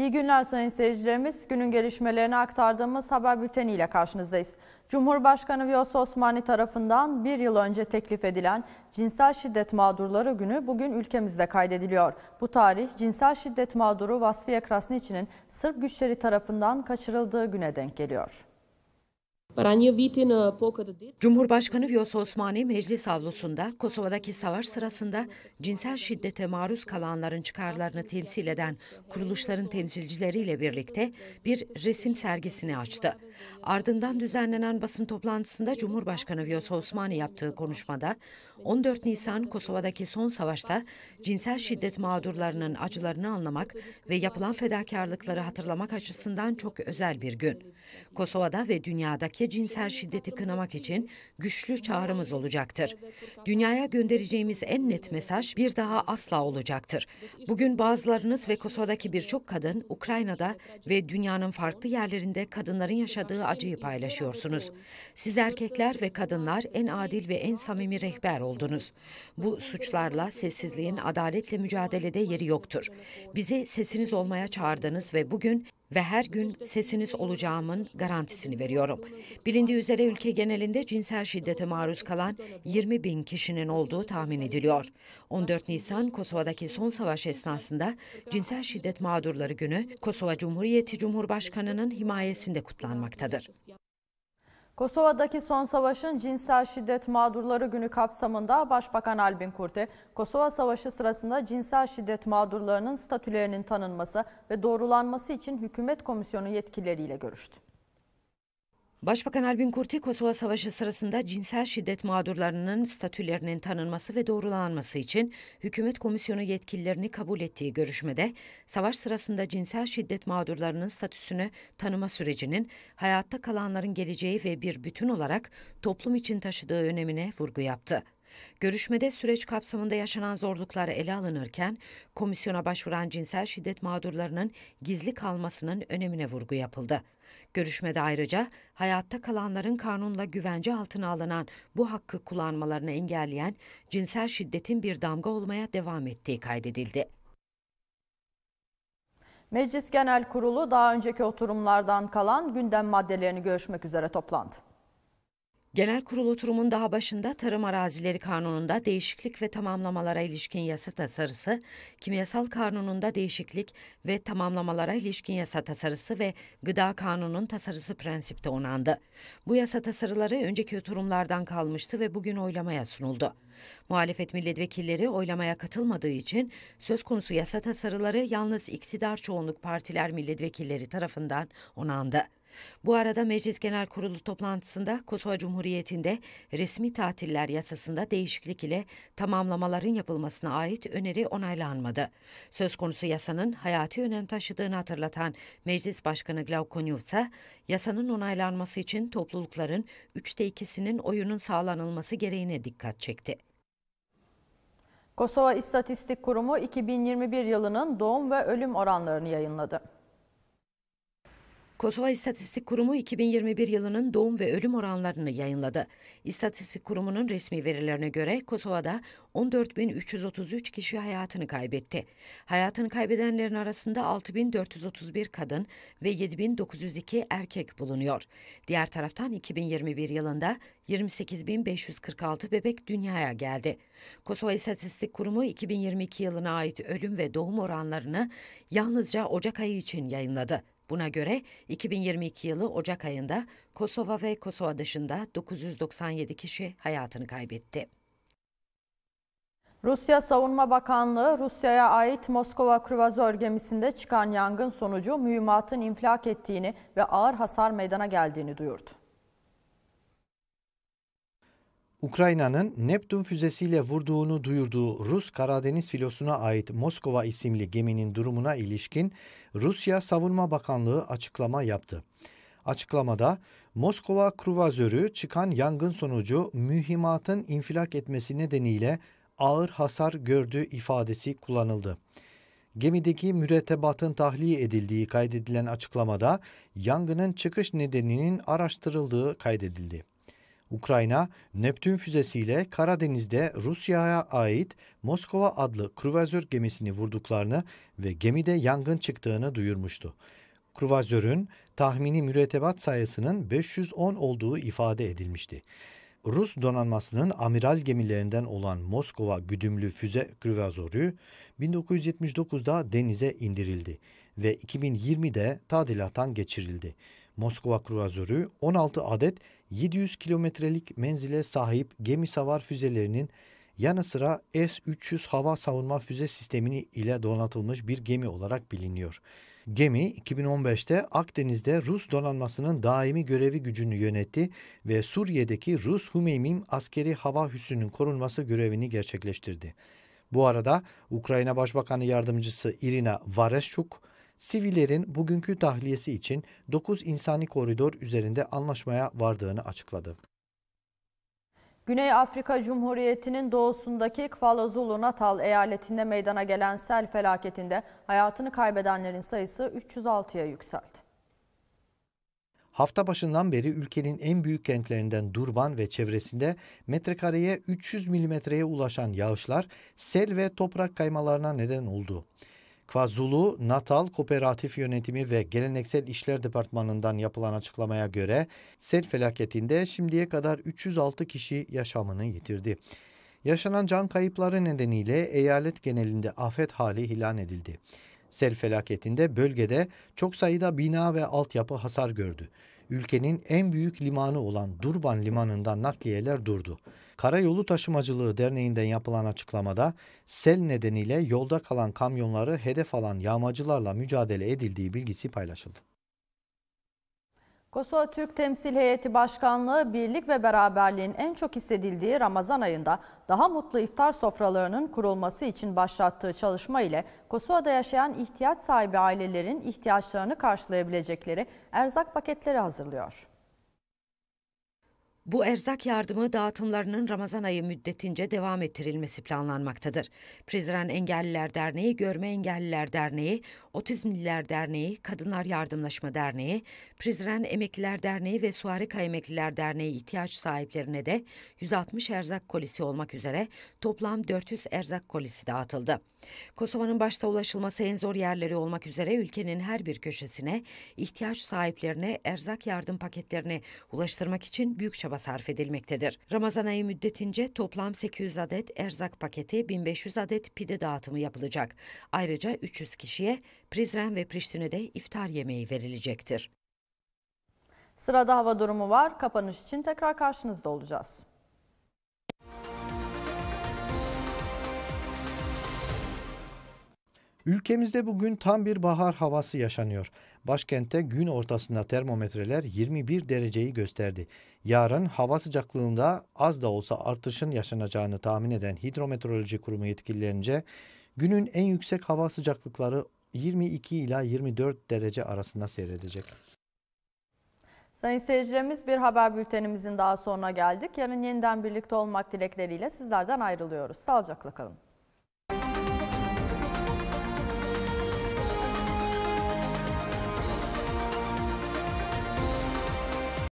İyi günler sayın seyircilerimiz. Günün gelişmelerini aktardığımız haber bülteni ile karşınızdayız. Cumhurbaşkanı Viyos Osmani tarafından bir yıl önce teklif edilen Cinsel Şiddet Mağdurları Günü bugün ülkemizde kaydediliyor. Bu tarih cinsel şiddet mağduru Vasfiye Krasniçi'nin Sırp güçleri tarafından kaçırıldığı güne denk geliyor. E Cumhurbaşkanı Vyos Osmani meclis avlusunda Kosova'daki savaş sırasında cinsel şiddete maruz kalanların çıkarlarını temsil eden kuruluşların temsilcileriyle birlikte bir resim sergisini açtı. Ardından düzenlenen basın toplantısında Cumhurbaşkanı Vyos Osmani yaptığı konuşmada 14 Nisan Kosova'daki son savaşta cinsel şiddet mağdurlarının acılarını anlamak ve yapılan fedakarlıkları hatırlamak açısından çok özel bir gün. Kosova'da ve dünyadaki cinsel şiddeti kınamak için güçlü çağrımız olacaktır. Dünyaya göndereceğimiz en net mesaj bir daha asla olacaktır. Bugün bazılarınız ve Kosova'daki birçok kadın Ukrayna'da ve dünyanın farklı yerlerinde kadınların yaşadığı acıyı paylaşıyorsunuz. Siz erkekler ve kadınlar en adil ve en samimi rehber oldunuz. Bu suçlarla sessizliğin adaletle mücadelede yeri yoktur. Bizi sesiniz olmaya çağırdınız ve bugün ve her gün sesiniz olacağımın garantisini veriyorum. Bilindiği üzere ülke genelinde cinsel şiddete maruz kalan 20 bin kişinin olduğu tahmin ediliyor. 14 Nisan Kosova'daki son savaş esnasında cinsel şiddet mağdurları günü Kosova Cumhuriyeti Cumhurbaşkanı'nın himayesinde kutlanmaktadır. Kosova'daki son savaşın cinsel şiddet mağdurları günü kapsamında Başbakan Albin Kurti, Kosova Savaşı sırasında cinsel şiddet mağdurlarının statülerinin tanınması ve doğrulanması için hükümet komisyonu yetkilileriyle görüştü. Başbakan Albin Kurti, Kosova Savaşı sırasında cinsel şiddet mağdurlarının statülerinin tanınması ve doğrulanması için hükümet komisyonu yetkililerini kabul ettiği görüşmede, savaş sırasında cinsel şiddet mağdurlarının statüsünü tanıma sürecinin hayatta kalanların geleceği ve bir bütün olarak toplum için taşıdığı önemine vurgu yaptı. Görüşmede süreç kapsamında yaşanan zorluklar ele alınırken komisyona başvuran cinsel şiddet mağdurlarının gizli kalmasının önemine vurgu yapıldı. Görüşmede ayrıca hayatta kalanların kanunla güvence altına alınan bu hakkı kullanmalarını engelleyen cinsel şiddetin bir damga olmaya devam ettiği kaydedildi. Meclis Genel Kurulu daha önceki oturumlardan kalan gündem maddelerini görüşmek üzere toplandı. Genel kurul oturumun daha başında tarım arazileri kanununda değişiklik ve tamamlamalara ilişkin yasa tasarısı, kimyasal kanununda değişiklik ve tamamlamalara ilişkin yasa tasarısı ve gıda kanununun tasarısı prensipte onandı. Bu yasa tasarıları önceki oturumlardan kalmıştı ve bugün oylamaya sunuldu. Muhalefet milletvekilleri oylamaya katılmadığı için söz konusu yasa tasarıları yalnız iktidar çoğunluk partiler milletvekilleri tarafından onandı. Bu arada Meclis Genel Kurulu toplantısında Kosova Cumhuriyeti'nde resmi tatiller yasasında değişiklik ile tamamlamaların yapılmasına ait öneri onaylanmadı. Söz konusu yasanın hayati önem taşıdığını hatırlatan Meclis Başkanı Glaukonyevsa, yasanın onaylanması için toplulukların üçte ikisinin oyunun sağlanılması gereğine dikkat çekti. Kosova İstatistik Kurumu 2021 yılının doğum ve ölüm oranlarını yayınladı. Kosova İstatistik Kurumu 2021 yılının doğum ve ölüm oranlarını yayınladı. İstatistik Kurumu'nun resmi verilerine göre Kosova'da 14.333 kişi hayatını kaybetti. Hayatını kaybedenlerin arasında 6.431 kadın ve 7.902 erkek bulunuyor. Diğer taraftan 2021 yılında 28.546 bebek dünyaya geldi. Kosova İstatistik Kurumu 2022 yılına ait ölüm ve doğum oranlarını yalnızca Ocak ayı için yayınladı. Buna göre 2022 yılı Ocak ayında Kosova ve Kosova dışında 997 kişi hayatını kaybetti. Rusya Savunma Bakanlığı, Rusya'ya ait Moskova kruvazör gemisinde çıkan yangın sonucu mühimmatın infilak ettiğini ve ağır hasar meydana geldiğini duyurdu. Ukrayna'nın Neptün füzesiyle vurduğunu duyurduğu Rus Karadeniz filosuna ait Moskova isimli geminin durumuna ilişkin Rusya Savunma Bakanlığı açıklama yaptı. Açıklamada Moskova kruvazörü çıkan yangın sonucu mühimmatın infilak etmesi nedeniyle ağır hasar gördüğü ifadesi kullanıldı. Gemideki mürettebatın tahliye edildiği kaydedilen açıklamada yangının çıkış nedeninin araştırıldığı kaydedildi. Ukrayna, Neptün füzesiyle Karadeniz'de Rusya'ya ait Moskova adlı kruvazör gemisini vurduklarını ve gemide yangın çıktığını duyurmuştu. Kruvazörün tahmini mürettebat sayısının 510 olduğu ifade edilmişti. Rus donanmasının amiral gemilerinden olan Moskova güdümlü füze kruvazörü 1979'da denize indirildi ve 2020'de tadilattan geçirildi. Moskova kruvazörü 16 adet 700 kilometrelik menzile sahip gemi savar füzelerinin yanı sıra S-300 hava savunma füze sistemini ile donatılmış bir gemi olarak biliniyor. Gemi 2015'te Akdeniz'de Rus donanmasının daimi görevi gücünü yönetti ve Suriye'deki Rus Humeymim askeri hava hüsnünün korunması görevini gerçekleştirdi. Bu arada Ukrayna Başbakanı Yardımcısı Irina Vareshchuk, Sivilerin bugünkü tahliyesi için 9 insani koridor üzerinde anlaşmaya vardığını açıkladı. Güney Afrika Cumhuriyeti'nin doğusundaki KwaZulu Natal eyaletinde meydana gelen sel felaketinde hayatını kaybedenlerin sayısı 306'ya yükseldi. Hafta başından beri ülkenin en büyük kentlerinden Durban ve çevresinde metrekareye 300 milimetreye ulaşan yağışlar sel ve toprak kaymalarına neden oldu. KwaZulu Natal Kooperatif Yönetimi ve Geleneksel İşler Departmanı'ndan yapılan açıklamaya göre sel felaketinde şimdiye kadar 306 kişi yaşamını yitirdi. Yaşanan can kayıpları nedeniyle eyalet genelinde afet hali ilan edildi. Sel felaketinde bölgede çok sayıda bina ve altyapı hasar gördü ülkenin en büyük limanı olan Durban Limanı'ndan nakliyeler durdu. Karayolu Taşımacılığı Derneği'nden yapılan açıklamada sel nedeniyle yolda kalan kamyonları hedef alan yağmacılarla mücadele edildiği bilgisi paylaşıldı. Kosova Türk Temsil Heyeti Başkanlığı birlik ve beraberliğin en çok hissedildiği Ramazan ayında daha mutlu iftar sofralarının kurulması için başlattığı çalışma ile Kosova'da yaşayan ihtiyaç sahibi ailelerin ihtiyaçlarını karşılayabilecekleri erzak paketleri hazırlıyor. Bu erzak yardımı dağıtımlarının Ramazan ayı müddetince devam ettirilmesi planlanmaktadır. Prizren Engelliler Derneği, Görme Engelliler Derneği, Otizmliler Derneği, Kadınlar Yardımlaşma Derneği, Prizren Emekliler Derneği ve Suarika Emekliler Derneği ihtiyaç sahiplerine de 160 erzak kolisi olmak üzere toplam 400 erzak kolisi dağıtıldı. Kosova'nın başta ulaşılması en zor yerleri olmak üzere ülkenin her bir köşesine ihtiyaç sahiplerine erzak yardım paketlerini ulaştırmak için büyük çaba çaba sarf edilmektedir. Ramazan ayı müddetince toplam 800 adet erzak paketi, 1500 adet pide dağıtımı yapılacak. Ayrıca 300 kişiye Prizren ve Priştine'de iftar yemeği verilecektir. Sırada hava durumu var. Kapanış için tekrar karşınızda olacağız. Ülkemizde bugün tam bir bahar havası yaşanıyor. Başkentte gün ortasında termometreler 21 dereceyi gösterdi. Yarın hava sıcaklığında az da olsa artışın yaşanacağını tahmin eden Hidrometeoroloji Kurumu yetkililerince günün en yüksek hava sıcaklıkları 22 ila 24 derece arasında seyredecek. Sayın seyircilerimiz bir haber bültenimizin daha sonuna geldik. Yarın yeniden birlikte olmak dilekleriyle sizlerden ayrılıyoruz. Sağlıcakla kalın.